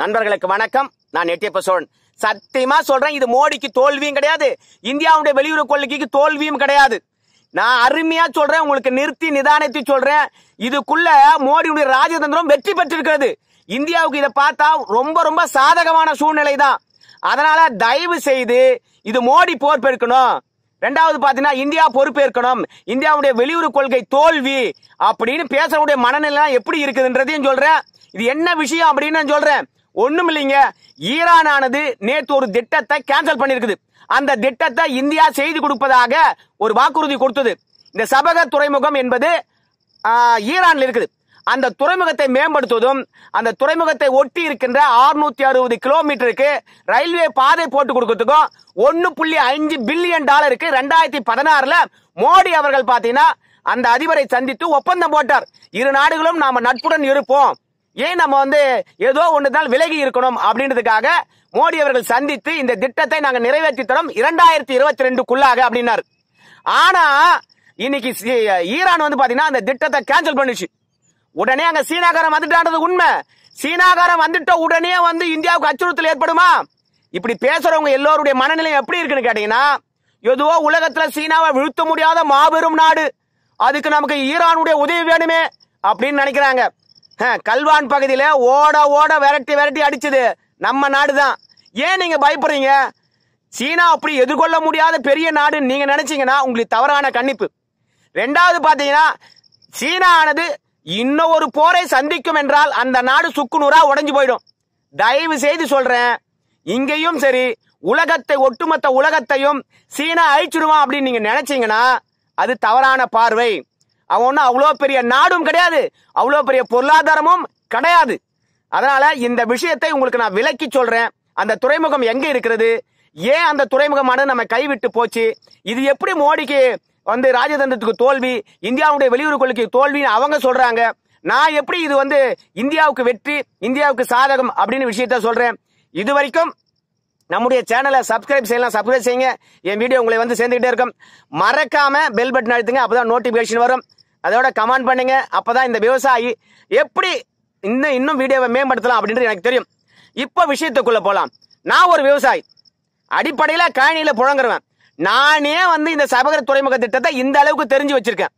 நண்பர்களுக்கு வணக்கம் நான் நெட்டியப்ப சோழன் சத்தியமா சொல்றேன் இது மோடிக்கு தோல்வியும் கிடையாது இந்தியாவுடைய வெளியுறவு கொள்கைக்கு தோல்வியும் கிடையாது நான் அருமையா சொல்றேன் உங்களுக்கு நிறுத்தி நிதானத்தை சொல்றேன் இதுக்குள்ள மோடியுடைய ராஜதந்திரம் வெற்றி பெற்றிருக்கிறது இந்தியாவுக்கு இதை பார்த்தா ரொம்ப ரொம்ப சாதகமான சூழ்நிலை தான் அதனால தயவு செய்து இது மோடி பொறுப்பேற்கணும் ரெண்டாவது பாத்தீங்கன்னா இந்தியா பொறுப்பேற்கணும் இந்தியாவுடைய வெளியுறவு கொள்கை தோல்வி அப்படின்னு பேசுறவுடைய மனநிலை எப்படி இருக்குதுன்றதையும் சொல்றேன் இது என்ன விஷயம் அப்படின்னு நான் சொல்றேன் ஒண்ணும் இல்லைங்க ஈரானானது நேற்று ஒரு திட்டத்தை கேன்சல் பண்ணிருக்குது அந்த திட்டத்தை இந்தியா செய்து கொடுப்பதாக ஒரு வாக்குறுதி கொடுத்தது இந்த சபக துறைமுகம் என்பது ஈரானில் இருக்குது அந்த துறைமுகத்தை மேம்படுத்துவதும் அந்த துறைமுகத்தை ஒட்டி இருக்கின்ற ஆறுநூத்தி அறுபது கிலோமீட்டருக்கு ரயில்வே பாதை போட்டு கொடுக்கறதுக்கும் ஒன்னு புள்ளி அஞ்சு பில்லியன் டாலருக்கு ரெண்டாயிரத்தி பதினாறுல மோடி அவர்கள் பாத்தீங்கன்னா அந்த அதிபரை சந்தித்து ஒப்பந்தம் போட்டார் இரு நாடுகளும் நாம நட்புடன் இருப்போம் ஏன் நம்ம வந்து ஏதோ ஒன்றுதான் விலகி இருக்கணும் அப்படின்றதுக்காக மோடி அவர்கள் சந்தித்து இந்த திட்டத்தை நாங்கள் நிறைவேற்றி தரோம் இரண்டாயிரத்தி இருபத்தி ரெண்டுக்குள்ளாக அப்படின்னார் ஆனா இன்னைக்கு ஈரான் வந்து பாத்தீங்கன்னா அந்த திட்டத்தை கேன்சல் பண்ணுச்சு உடனே அங்க சீனாகாரம் வந்துட்டான்றது உண்மை சீனாகாரம் வந்துட்ட உடனே வந்து இந்தியாவுக்கு அச்சுறுத்தல் ஏற்படுமா இப்படி பேசுறவங்க எல்லோருடைய மனநிலை எப்படி இருக்குன்னு கேட்டீங்கன்னா எதுவோ உலகத்துல சீனாவை வீழ்த்த முடியாத மாபெரும் நாடு அதுக்கு நமக்கு ஈரானுடைய உதவி வேணுமே அப்படின்னு நினைக்கிறாங்க கல்வான் பகுதியில் ஓட ஓட விரட்டி விரட்டி அடிச்சது நம்ம நாடு தான் ஏன் நீங்கள் பயப்படுறீங்க சீனா அப்படி எதிர்கொள்ள முடியாத பெரிய நாடுன்னு நீங்கள் நினச்சிங்கன்னா உங்களுக்கு தவறான கணிப்பு ரெண்டாவது பார்த்தீங்கன்னா சீனா ஆனது இன்னொரு போரை சந்திக்கும் என்றால் அந்த நாடு சுக்குநூறா உடஞ்சு போயிடும் தயவு செய்து சொல்கிறேன் இங்கேயும் சரி உலகத்தை ஒட்டுமொத்த உலகத்தையும் சீனா அழிச்சிடுவான் அப்படின்னு நீங்கள் நினச்சிங்கன்னா அது தவறான பார்வை அவன் ஒன்றும் அவ்வளோ பெரிய நாடும் கிடையாது அவ்வளோ பெரிய பொருளாதாரமும் கிடையாது அதனால இந்த விஷயத்தை உங்களுக்கு நான் விளக்கி சொல்றேன் அந்த துறைமுகம் எங்க இருக்கிறது ஏன் அந்த துறைமுகமானது நம்ம கைவிட்டு போச்சு இது எப்படி மோடிக்கு வந்து ராஜதந்திரத்துக்கு தோல்வி இந்தியாவுடைய வெளியுறவு கொள்கைக்கு தோல்வின்னு அவங்க சொல்றாங்க நான் எப்படி இது வந்து இந்தியாவுக்கு வெற்றி இந்தியாவுக்கு சாதகம் அப்படின்னு விஷயத்த சொல்றேன் இது வரைக்கும் நம்முடைய சேனலை சப்ஸ்கிரைப் செய்யலாம் சப்ஸ்கிரைப் செய்யுங்க என் வீடியோ உங்களை வந்து சேர்ந்துக்கிட்டே இருக்கும் மறக்காம பெல் பட்டன் அழுத்துங்க அப்பதான் நோட்டிபிகேஷன் வரும் அதோட கமெண்ட் பண்ணுங்க அப்பதான் இந்த விவசாயி எப்படி இன்னும் இன்னும் வீடியோவை மேம்படுத்தலாம் அப்படின்றது எனக்கு தெரியும் இப்போ விஷயத்துக்குள்ள போகலாம் நான் ஒரு விவசாயி அடிப்படையில் கழனியில் புழங்குறவன் நானே வந்து இந்த சபகர துறைமுக திட்டத்தை இந்த அளவுக்கு தெரிஞ்சு வச்சிருக்கேன்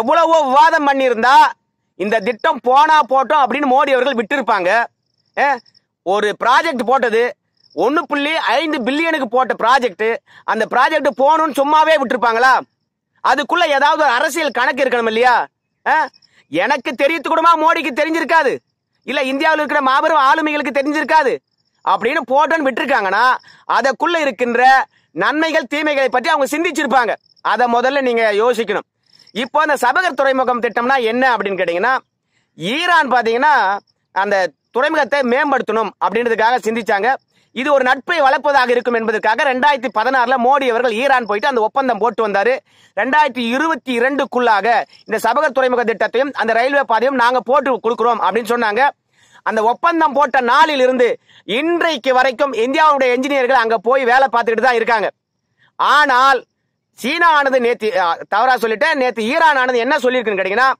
எவ்வளவோ விவாதம் பண்ணியிருந்தா இந்த திட்டம் போனா போட்டோம் அப்படின்னு மோடி அவர்கள் விட்டுருப்பாங்க ஒரு ப்ராஜெக்ட் போட்டது ஒன்று புள்ளி ஐந்து பில்லியனுக்கு போட்ட ப்ராஜெக்ட் அந்த ப்ராஜெக்ட் போகணும்னு சும்மாவே விட்டுருப்பாங்களா அதுக்குள்ள ஏதாவது ஒரு அரசியல் கணக்கு இருக்கணும் இல்லையா எனக்கு தெரிவித்து கூடமா மோடிக்கு தெரிஞ்சிருக்காது இல்ல இந்தியாவில் இருக்கிற மாபெரும் ஆளுமைகளுக்கு தெரிஞ்சிருக்காது அப்படின்னு போட்டோன்னு விட்டுருக்காங்கன்னா அதுக்குள்ள இருக்கின்ற நன்மைகள் தீமைகளை பற்றி அவங்க சிந்திச்சிருப்பாங்க அதை முதல்ல நீங்க யோசிக்கணும் இப்போ அந்த சபகர் துறைமுகம் திட்டம்னா என்ன அப்படின்னு கேட்டீங்கன்னா ஈரான் பாத்தீங்கன்னா அந்த துறைமுகத்தை மேம்படுத்தணும் அப்படின்றதுக்காக சிந்திச்சாங்க இது ஒரு நட்பை வளர்ப்பதாக இருக்கும் என்பதற்காக ரெண்டாயிரத்தி பதினாறுல மோடி அவர்கள் ஈரான் போயிட்டு அந்த ஒப்பந்தம் போட்டு வந்தாரு ரெண்டாயிரத்தி இருபத்தி இரண்டுக்குள்ளாக இந்த சபகர் துறைமுக திட்டத்தையும் அந்த ரயில்வே பாதையும் நாங்க போட்டு கொடுக்கிறோம் அப்படின்னு சொன்னாங்க அந்த ஒப்பந்தம் போட்ட நாளில் இருந்து இன்றைக்கு வரைக்கும் இந்தியாவுடைய என்ஜினியர்கள் அங்க போய் வேலை பார்த்துக்கிட்டு தான் இருக்காங்க ஆனால் சீனா ஆனது நேற்று தவறா சொல்லிட்டேன் நேத்து ஈரான் ஆனது என்ன சொல்லியிருக்குன்னு கேட்டீங்கன்னா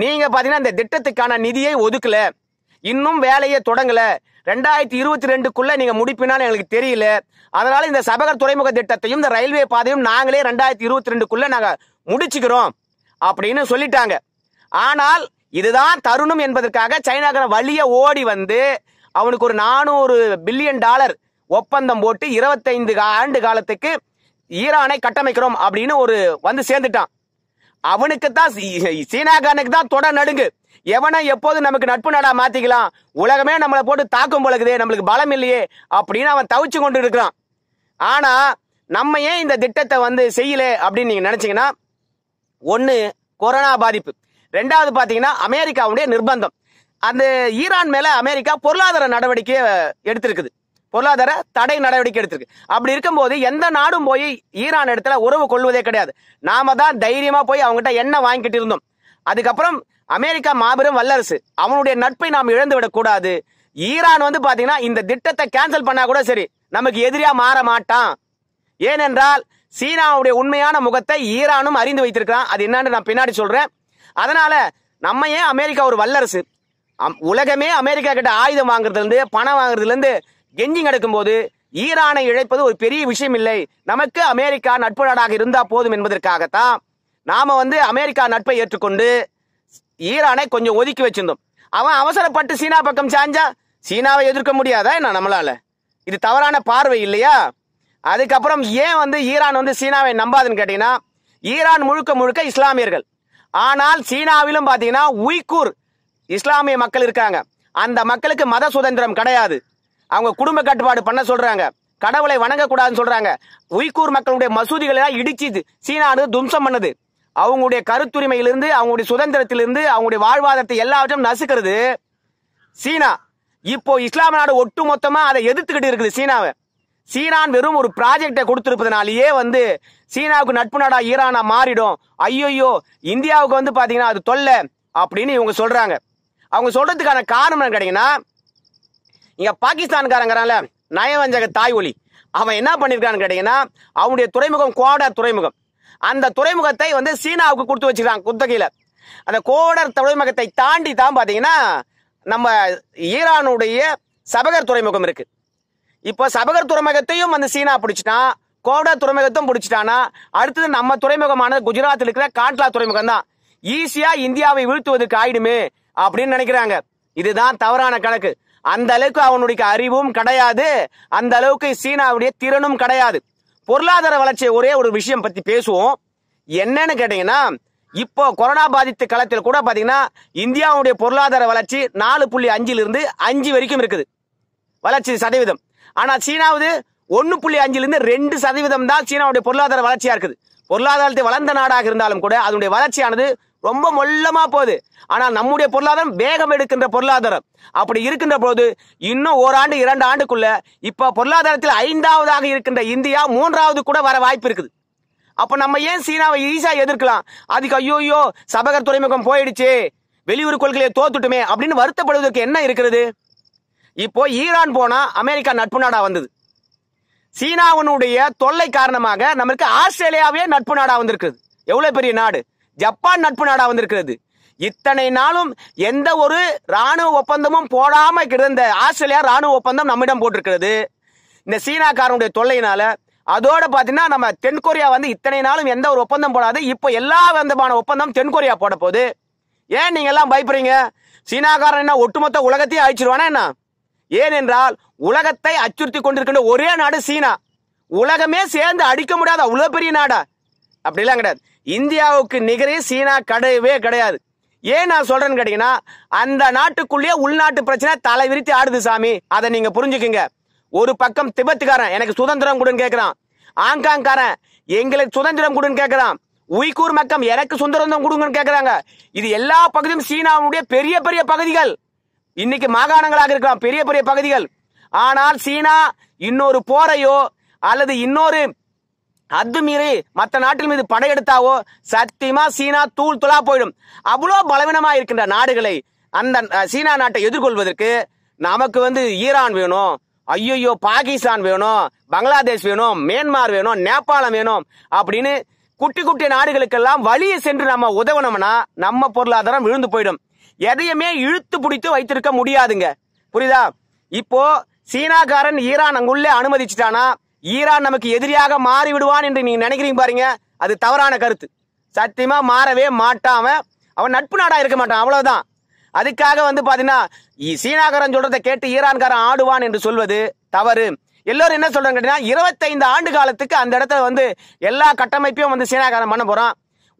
நீங்க பாத்தீங்கன்னா இந்த திட்டத்துக்கான நிதியை ஒதுக்கல இன்னும் வேலையை தொடங்கல ரெண்டாயிரத்தி இருபத்தி ரெண்டுக்குள்ள நீங்க முடிப்பினாலும் எங்களுக்கு தெரியல அதனால இந்த சபகர் துறைமுக திட்டத்தையும் இந்த ரயில்வே பாதையும் நாங்களே ரெண்டாயிரத்தி இருபத்தி ரெண்டுக்குள்ள நாங்க முடிச்சுக்கிறோம் அப்படின்னு சொல்லிட்டாங்க ஆனால் இதுதான் தருணம் என்பதற்காக சைனாக்காரன் வழிய ஓடி வந்து அவனுக்கு ஒரு நானூறு பில்லியன் டாலர் ஒப்பந்தம் போட்டு இருபத்தைந்து ஆண்டு காலத்துக்கு ஈரானை கட்டமைக்கிறோம் அப்படின்னு ஒரு வந்து சேர்ந்துட்டான் அவனுக்கு தான் சீனாக்காரனுக்கு தான் தொட நடுங்கு எவனை எப்போது நமக்கு நட்பு நாடா மாத்திக்கலாம் உலகமே நம்மளை போட்டு தாக்கும் போலக்குதே நம்மளுக்கு பலம் இல்லையே அப்படின்னு அவன் தவிச்சு கொண்டு இருக்கிறான் ஆனா நம்ம ஏன் இந்த திட்டத்தை வந்து செய்யல அப்படின்னு நீங்க நினைச்சீங்கன்னா ஒன்று கொரோனா பாதிப்பு ரெண்டாவது பாத்தீங்கன்னா அமெரிக்காவுடைய நிர்பந்தம் அந்த ஈரான் மேல அமெரிக்கா பொருளாதார நடவடிக்கையை எடுத்திருக்குது பொருளாதார தடை நடவடிக்கை எடுத்திருக்கு அப்படி இருக்கும்போது எந்த நாடும் போய் ஈரான் இடத்துல உறவு கொள்வதே கிடையாது நாம தான் தைரியமா போய் அவங்ககிட்ட எண்ணெய் வாங்கிக்கிட்டு இருந்தோம் அதுக்கப்புறம் அமெரிக்கா மாபெரும் வல்லரசு அவனுடைய நட்பை நாம் இழந்து விடக்கூடாது ஈரான் வந்து பாத்தீங்கன்னா இந்த திட்டத்தை கேன்சல் பண்ணா கூட சரி நமக்கு எதிரியா மாற மாட்டான் ஏனென்றால் சீனாவுடைய உண்மையான முகத்தை ஈரானும் அறிந்து வைத்திருக்கிறான் அது என்னன்னு நான் பின்னாடி சொல்றேன் அதனால நம்ம ஏன் அமெரிக்கா ஒரு வல்லரசு உலகமே அமெரிக்கா கிட்ட ஆயுதம் வாங்குறதுலேருந்து பணம் வாங்குறதுலேருந்து கெஞ்சி எடுக்கும் போது ஈரானை இழைப்பது ஒரு பெரிய விஷயம் இல்லை நமக்கு அமெரிக்கா நட்பு நாடாக இருந்தா போதும் என்பதற்காகத்தான் நாம வந்து அமெரிக்கா நட்பை ஏற்றுக்கொண்டு ஈரானை கொஞ்சம் ஒதுக்கி வச்சிருந்தோம் அவன் அவசரப்பட்டு சீனா பக்கம் சாஞ்சா சீனாவை எதிர்க்க முடியாதா என்ன நம்மளால இது தவறான பார்வை இல்லையா அதுக்கப்புறம் ஏன் வந்து ஈரான் வந்து சீனாவை நம்பாதுன்னு கேட்டீங்கன்னா ஈரான் முழுக்க முழுக்க இஸ்லாமியர்கள் ஆனால் சீனாவிலும் பார்த்தீங்கன்னா உய்கூர் இஸ்லாமிய மக்கள் இருக்காங்க அந்த மக்களுக்கு மத சுதந்திரம் கிடையாது அவங்க குடும்ப கட்டுப்பாடு பண்ண சொல்றாங்க கடவுளை வணங்கக்கூடாதுன்னு சொல்றாங்க உய்கூர் மக்களுடைய மசூதிகளை இடிச்சு சீனா தும்சம் பண்ணுது அவங்களுடைய கருத்துரிமையிலிருந்து அவங்களுடைய சுதந்திரத்திலிருந்து அவங்களுடைய வாழ்வாதாரத்தை எல்லாவற்றையும் நசுக்கிறது சீனா இப்போ இஸ்லாம நாடு ஒட்டு மொத்தமா அதை எதிர்த்துக்கிட்டு இருக்குது சீனாவை சீனான் வெறும் ஒரு ப்ராஜெக்டை கொடுத்திருப்பதனாலேயே வந்து சீனாவுக்கு நட்பு நாடா ஈரானா மாறிடும் ஐயோயோ இந்தியாவுக்கு வந்து பாத்தீங்கன்னா அது தொல்லை அப்படின்னு இவங்க சொல்றாங்க அவங்க சொல்றதுக்கான காரணம் கேட்டீங்கன்னா இங்க பாகிஸ்தான்காரங்கிறான்ல நயவஞ்சக தாய் ஒலி அவன் என்ன பண்ணிருக்கான்னு கேட்டீங்கன்னா அவனுடைய துறைமுகம் குவாடா துறைமுகம் அந்த துறைமுகத்தை வந்து சீனாவுக்கு கொடுத்து வச்சுக்கிறாங்க குத்தகையில் அந்த கோடர் துறைமுகத்தை தாண்டி தான் பார்த்தீங்கன்னா நம்ம ஈரானுடைய சபகர் துறைமுகம் இருக்குது இப்போ சபகர் துறைமுகத்தையும் வந்து சீனா பிடிச்சிட்டா கோடர் துறைமுகத்தையும் பிடிச்சிட்டானா அடுத்தது நம்ம துறைமுகமான குஜராத்தில் இருக்கிற காட்லா துறைமுகம் தான் ஈஸியா இந்தியாவை வீழ்த்துவதற்கு ஆயிடுமே அப்படின்னு நினைக்கிறாங்க இதுதான் தவறான கணக்கு அந்த அளவுக்கு அவனுடைய அறிவும் கிடையாது அந்த அளவுக்கு சீனாவுடைய திறனும் கிடையாது பொருளாதார வளர்ச்சியை ஒரே ஒரு விஷயம் பத்தி பேசுவோம் என்னன்னு கேட்டீங்கன்னா இப்போ கொரோனா பாதித்த காலத்தில் கூட பாத்தீங்கன்னா இந்தியாவுடைய பொருளாதார வளர்ச்சி நாலு புள்ளி அஞ்சுல இருந்து அஞ்சு வரைக்கும் இருக்குது வளர்ச்சி சதவீதம் ஆனா சீனாவது ஒன்னு புள்ளி இருந்து ரெண்டு சதவீதம் தான் சீனாவுடைய பொருளாதார வளர்ச்சியா இருக்குது பொருளாதாரத்தை வளர்ந்த நாடாக இருந்தாலும் கூட அதனுடைய வளர்ச்சியானது ரொம்ப மொல்லமா போகுது ஆனால் நம்முடைய பொருளாதாரம் வேகம் எடுக்கின்ற பொருளாதாரம் அப்படி இருக்கின்ற போது இன்னும் ஓராண்டு இரண்டு ஆண்டுக்குள்ள இப்போ பொருளாதாரத்தில் ஐந்தாவதாக இருக்கின்ற இந்தியா மூன்றாவது கூட வர வாய்ப்பு இருக்குது அப்போ நம்ம ஏன் சீனாவை ஈஸியாக எதிர்க்கலாம் அதுக்கு ஐயோ சபகர் துறைமுகம் போயிடுச்சு வெளியூர் கொள்கையை தோத்துட்டுமே அப்படின்னு வருத்தப்படுவதற்கு என்ன இருக்கிறது இப்போ ஈரான் போனா அமெரிக்கா நட்பு நாடா வந்தது சீனாவினுடைய தொல்லை காரணமாக நம்மளுக்கு ஆஸ்திரேலியாவே நட்பு நாடா வந்திருக்குது எவ்வளவு பெரிய நாடு ஜப்பான் நட்பு நாடா வந்திருக்கிறது இத்தனை நாளும் எந்த ஒரு ராணுவ ஒப்பந்தமும் போடாம கிடந்த ஆஸ்திரேலியா ராணுவ ஒப்பந்தம் நம்மிடம் போட்டிருக்கிறது இந்த சீனாக்காரனுடைய தொல்லையினால அதோட பாத்தீங்கன்னா நம்ம தென்கொரியா வந்து இத்தனை நாளும் எந்த ஒரு ஒப்பந்தம் போடாது இப்போ எல்லா விதமான ஒப்பந்தம் தென்கொரியா போட போது ஏன் நீங்க எல்லாம் பயப்படுறீங்க சீனாக்காரன் என்ன ஒட்டுமொத்த உலகத்தையே அழிச்சிருவானா என்ன ஏனென்றால் உலகத்தை அச்சுறுத்தி கொண்டிருக்கின்ற ஒரே நாடு சீனா உலகமே சேர்ந்து அடிக்க முடியாத அவ்வளவு பெரிய நாடா அப்படிலாம் கிடையாது இந்தியாவுக்கு நிகரே சீனா கிடையவே கிடையாது ஏன் நான் சொல்றேன்னு கேட்டீங்கன்னா அந்த நாட்டுக்குள்ளேயே உள்நாட்டு பிரச்சனை தலை விரித்து ஆடுது சாமி அதை நீங்க புரிஞ்சுக்குங்க ஒரு பக்கம் திபத்துக்காரன் எனக்கு சுதந்திரம் கொடுன்னு கேட்கிறான் ஆங்காங்காரன் எங்களுக்கு சுதந்திரம் கொடுன்னு கேட்கிறான் உய்கூர் மக்கம் எனக்கு சுதந்திரம் கொடுங்கன்னு கேட்கிறாங்க இது எல்லா பகுதியும் சீனாவுடைய பெரிய பெரிய பகுதிகள் இன்னைக்கு மாகாணங்களாக இருக்கலாம் பெரிய பெரிய பகுதிகள் ஆனால் சீனா இன்னொரு போரையோ அல்லது இன்னொரு அத்துமீறி மற்ற நாட்டின் மீது படையெடுத்தாவோ சத்தியமா சீனா தூள் துளா போயிடும் அவ்வளோ பலவீனமா இருக்கின்ற நாடுகளை அந்த சீனா நாட்டை எதிர்கொள்வதற்கு நமக்கு வந்து ஈரான் வேணும் ஐயோ பாகிஸ்தான் வேணும் பங்களாதேஷ் வேணும் மியான்மார் வேணும் நேபாளம் வேணும் அப்படின்னு குட்டி குட்டி நாடுகளுக்கெல்லாம் வழியை சென்று நம்ம உதவணும்னா நம்ம பொருளாதாரம் விழுந்து போயிடும் எதையுமே இழுத்து பிடித்து வைத்திருக்க முடியாதுங்க புரியுதா இப்போ சீனாக்காரன் ஈரான் அங்குள்ளே அனுமதிச்சுட்டானா ஈரான் நமக்கு எதிரியாக மாறி விடுவான் என்று நீங்கள் நினைக்கிறீங்க பாருங்க அது தவறான கருத்து சத்தியமாக மாறவே மாட்டாம அவன் நட்பு நாடாக இருக்க மாட்டான் அவ்வளோதான் அதுக்காக வந்து பாத்தீங்கன்னா சீனாகரன் சொல்றதை கேட்டு ஈரான்காரன் ஆடுவான் என்று சொல்வது தவறு எல்லோரும் என்ன சொல்றாங்க கேட்டீங்கன்னா இருபத்தைந்து ஆண்டு காலத்துக்கு அந்த இடத்துல வந்து எல்லா கட்டமைப்பையும் வந்து சீனாக்காரன் பண்ண போறான்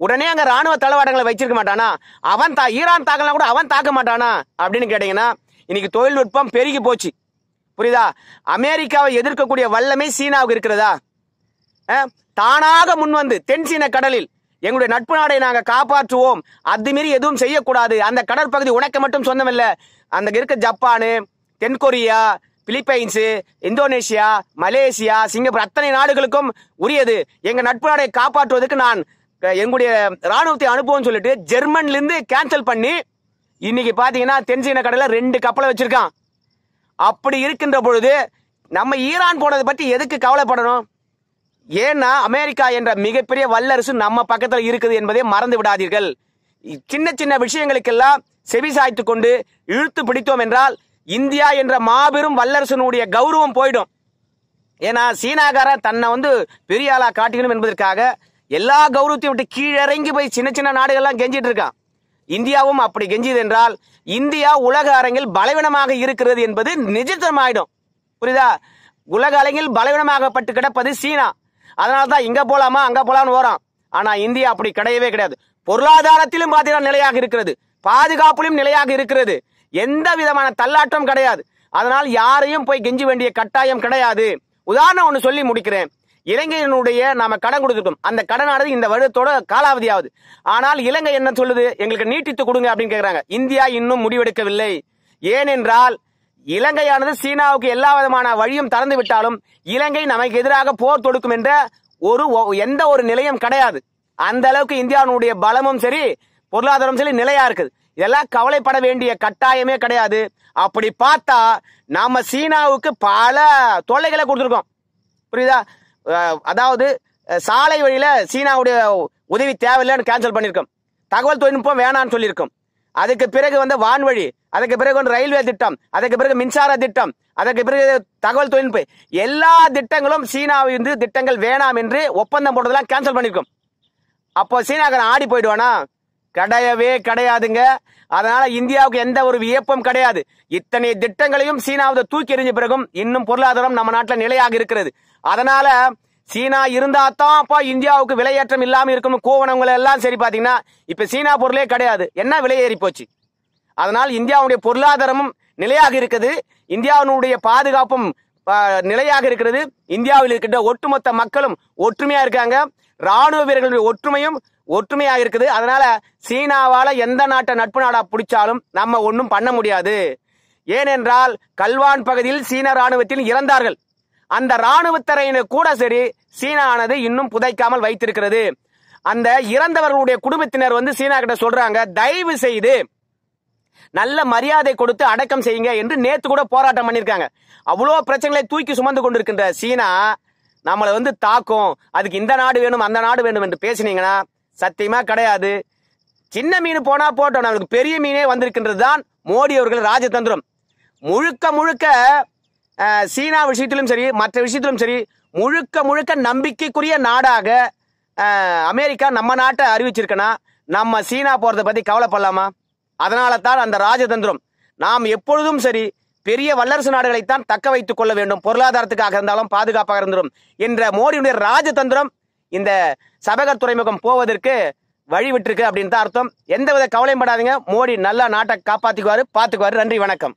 உடனே அங்க ராணுவ தளவாடங்களை வச்சிருக்க மாட்டானா அவன் தா ஈரான் தாக்கலாம் கூட அவன் தாக்க மாட்டானா அப்படின்னு கேட்டீங்கன்னா இன்னைக்கு தொழில்நுட்பம் பெருகி போச்சு புரியுதா அமெரிக்காவை எதிர்க்கக்கூடிய வல்லமை சீனாவுக்கு இருக்கிறதா தானாக முன்வந்து தென் சீன கடலில் எங்களுடைய நட்பு நாடை நாங்கள் காப்பாற்றுவோம் அத்துமீறி எதுவும் செய்யக்கூடாது அந்த கடற்பகுதி உனக்கு மட்டும் சொந்தமில்ல அந்த இருக்க ஜப்பானு தென்கொரியா பிலிப்பைன்ஸு இந்தோனேஷியா மலேசியா சிங்கப்பூர் அத்தனை நாடுகளுக்கும் உரியது எங்க நட்பு நாடை காப்பாற்றுவதற்கு நான் எங்களுடைய ராணுவத்தை அனுப்புவோம்னு சொல்லிட்டு ஜெர்மன்லேருந்து கேன்சல் பண்ணி இன்னைக்கு பாத்தீங்கன்னா தென்சீன கடல ரெண்டு கப்பலை வச்சிருக்கான் அப்படி இருக்கின்ற பொழுது நம்ம ஈரான் போனது பற்றி எதுக்கு கவலைப்படணும் ஏன்னா அமெரிக்கா என்ற மிகப்பெரிய வல்லரசு நம்ம பக்கத்தில் இருக்குது என்பதை மறந்து விடாதீர்கள் சின்ன சின்ன விஷயங்களுக்கெல்லாம் செவி சாய்த்து கொண்டு இழுத்து பிடித்தோம் என்றால் இந்தியா என்ற மாபெரும் வல்லரசனுடைய கௌரவம் போயிடும் ஏன்னா சீனாகார தன்னை வந்து பெரிய ஆளா காட்டிக்கணும் என்பதற்காக எல்லா கௌரவத்தையும் விட்டு கீழறங்கி போய் சின்ன சின்ன நாடுகள்லாம் கெஞ்சிட்டு இருக்கான் இந்தியாவும் அப்படி கெஞ்சியது என்றால் இந்தியா உலக அரங்கில் பலவீனமாக இருக்கிறது என்பது நிஜத்தமாயிடும் புரியுதா உலக அரங்கில் பலவீனமாகப்பட்டு கிடப்பது சீனா அதனால தான் இங்க போலாமா அங்க போலான்னு ஓரம் ஆனா இந்தியா அப்படி கிடையவே கிடையாது பொருளாதாரத்திலும் பாத்தீங்கன்னா நிலையாக இருக்கிறது பாதுகாப்பிலும் நிலையாக இருக்கிறது எந்த விதமான தள்ளாட்டம் கிடையாது அதனால் யாரையும் போய் கெஞ்ச வேண்டிய கட்டாயம் கிடையாது உதாரணம் ஒன்று சொல்லி முடிக்கிறேன் இலங்கையினுடைய நாம கடன் கொடுத்துட்டோம் அந்த கடனானது இந்த வருடத்தோட காலாவதி ஆகுது ஆனால் இலங்கை என்ன சொல்லுது எங்களுக்கு நீட்டித்து கொடுங்க அப்படின்னு கேக்குறாங்க இந்தியா இன்னும் முடிவெடுக்கவில்லை ஏனென்றால் இலங்கையானது சீனாவுக்கு எல்லா விதமான வழியும் திறந்து விட்டாலும் இலங்கை நமக்கு எதிராக போர் தொடுக்கும் என்ற ஒரு எந்த ஒரு நிலையம் கிடையாது அந்த அளவுக்கு இந்தியாவுடைய பலமும் சரி பொருளாதாரம் சரி நிலையா இருக்குது இதெல்லாம் கவலைப்பட வேண்டிய கட்டாயமே கிடையாது அப்படி பார்த்தா நாம சீனாவுக்கு பல தொல்லைகளை கொடுத்துருக்கோம் புரியுதா அதாவது சாலை வழியில் சீனாவுடைய உதவி தேவையில்லைன்னு கேன்சல் பண்ணியிருக்கோம் தகவல் தொழில்நுட்பம் வேணான்னு சொல்லியிருக்கோம் அதுக்கு பிறகு வந்து வான்வழி அதுக்கு பிறகு வந்து ரயில்வே திட்டம் அதுக்கு பிறகு மின்சார திட்டம் அதற்கு பிறகு தகவல் தொழில்நுட்ப எல்லா திட்டங்களும் இருந்து திட்டங்கள் வேணாம் என்று ஒப்பந்தம் போடுறதெல்லாம் கேன்சல் பண்ணியிருக்கோம் அப்போ சீனாக்காரன் ஆடி போயிடுவானா கிடையவே கிடையாதுங்க அதனால இந்தியாவுக்கு எந்த ஒரு வியப்பும் கிடையாது இத்தனை திட்டங்களையும் சீனாவது தூக்கி எறிஞ்ச பிறகும் இன்னும் பொருளாதாரம் நம்ம நாட்டில் நிலையாக இருக்கிறது அதனால சீனா இருந்தா தான் அப்ப இந்தியாவுக்கு விலையேற்றம் இல்லாமல் இருக்கணும் கோவணங்களை எல்லாம் சரி பார்த்தீங்கன்னா இப்போ சீனா பொருளே கிடையாது என்ன விலை ஏறி போச்சு அதனால் இந்தியாவுடைய பொருளாதாரமும் நிலையாக இருக்குது இந்தியாவினுடைய பாதுகாப்பும் நிலையாக இருக்கிறது இந்தியாவில் இருக்கின்ற ஒட்டுமொத்த மக்களும் ஒற்றுமையா இருக்காங்க ராணுவ வீரர்களுடைய ஒற்றுமையும் ஒற்றுமையாக இருக்குது அதனால சீனாவால எந்த நாட்டை நட்பு நாடா பிடிச்சாலும் நம்ம ஒன்றும் பண்ண முடியாது ஏனென்றால் கல்வான் பகுதியில் சீன ராணுவத்தில் இறந்தார்கள் அந்த ராணுவத்தரையினு கூட சரி ஆனது இன்னும் புதைக்காமல் வைத்திருக்கிறது அந்த இறந்தவர்களுடைய குடும்பத்தினர் வந்து சீனா கிட்ட சொல்றாங்க தயவு செய்து நல்ல மரியாதை கொடுத்து அடக்கம் செய்யுங்க என்று நேத்து கூட போராட்டம் பண்ணியிருக்காங்க அவ்வளோ பிரச்சனைகளை தூக்கி சுமந்து கொண்டிருக்கின்ற சீனா நம்மளை வந்து தாக்கும் அதுக்கு இந்த நாடு வேணும் அந்த நாடு வேணும் என்று பேசினீங்கன்னா சத்தியமா கிடையாது சின்ன மீன் போனா போட்டோம் நம்மளுக்கு பெரிய மீனே வந்திருக்கின்றது தான் மோடி அவர்கள் ராஜதந்திரம் முழுக்க முழுக்க சீனா விஷயத்திலும் சரி மற்ற விஷயத்திலும் சரி முழுக்க முழுக்க நம்பிக்கைக்குரிய நாடாக அமெரிக்கா நம்ம நாட்டை அறிவிச்சிருக்கனா நம்ம சீனா போகிறத பற்றி கவலைப்படலாமா அதனால தான் அந்த ராஜதந்திரம் நாம் எப்பொழுதும் சரி பெரிய வல்லரசு நாடுகளைத்தான் தக்க வைத்துக் கொள்ள வேண்டும் பொருளாதாரத்துக்காக இருந்தாலும் பாதுகாப்பாக இருந்துடும் என்ற மோடியுடைய ராஜதந்திரம் இந்த சபக துறைமுகம் போவதற்கு வழிவிட்டிருக்கு அப்படின்னு தான் அர்த்தம் எந்தவித கவலையும் படாதீங்க மோடி நல்லா நாட்டை காப்பாற்றிக்குவாரு பார்த்துக்குவாரு நன்றி வணக்கம்